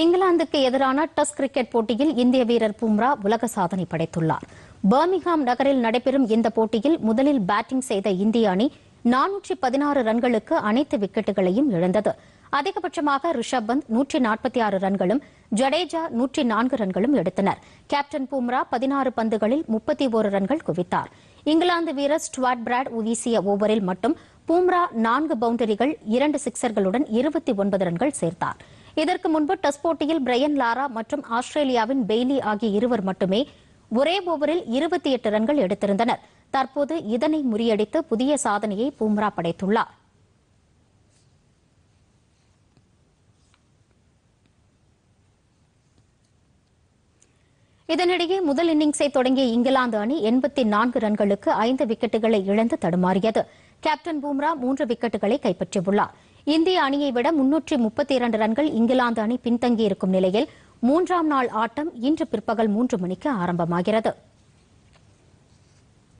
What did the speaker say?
இங்கிலாந்துக்கு எதிரான test cricket போட்டியில் இந்திய வீரர் பும்ரா உலக சாதனை படைத்துள்ளார் பர்மிங்ஹாம் நகரில் நடைபெறும் இந்த போட்டியில் முதலில் பேட்டிங் செய்த இந்திய அணி நானூற்றி பதினாறு ரன்களுக்கு அனைத்து விக்கெட்டுகளையும் இழந்தது அதிகபட்சமாக ரிஷப் பந்த் நூற்றி நாற்பத்தி ஆறு ரன்களும் ஜடேஜா நூற்றி நான்கு ரன்களும் எடுத்தனர் கேப்டன் பும்ரா பதினாறு பந்துகளில் முப்பத்தி ஒரு ரன்கள் குவித்தார் இங்கிலாந்து வீரர் ஸ்டுவார்ட் பிராட் வீசிய ஓவரில் மட்டும் பூம்ரா நான்கு பவுண்டரிகள் இரண்டு சிக்சர்களுடன் இருபத்தி ஒன்பது ரன்கள் சேர்த்தாா் இதற்கு முன்பு டெஸ்ட் போட்டியில் பிரையன் லாரா மற்றும் ஆஸ்திரேலியாவின் பெய்லி ஆகிய இருவர் மட்டுமே ஒரே ஓவரில் இருபத்தி எட்டு ரன்கள் எடுத்திருந்தனர் தற்போது இதனை முறியடித்து புதிய சாதனையை பூம்ரா படைத்துள்ளார் இதனிடையே முதல் இன்னிங்ஸை தொடங்கிய இங்கிலாந்து அணி எண்பத்தி நான்கு ரன்களுக்கு ஐந்து விக்கெட்டுகளை இழந்து தடுமாறியது கேப்டன் பூம்ரா மூன்று விக்கெட்டுகளை கைப்பற்றியுள்ளார் இந்திய அணியை விட முன்னூற்றி முப்பத்தி இரண்டு ரன்கள் இங்கிலாந்து அணி பின்தங்கியிருக்கும் நிலையில் மூன்றாம் நாள் ஆட்டம் இன்று பிற்பகல் மூன்று மணிக்கு ஆரம்பமாகிறது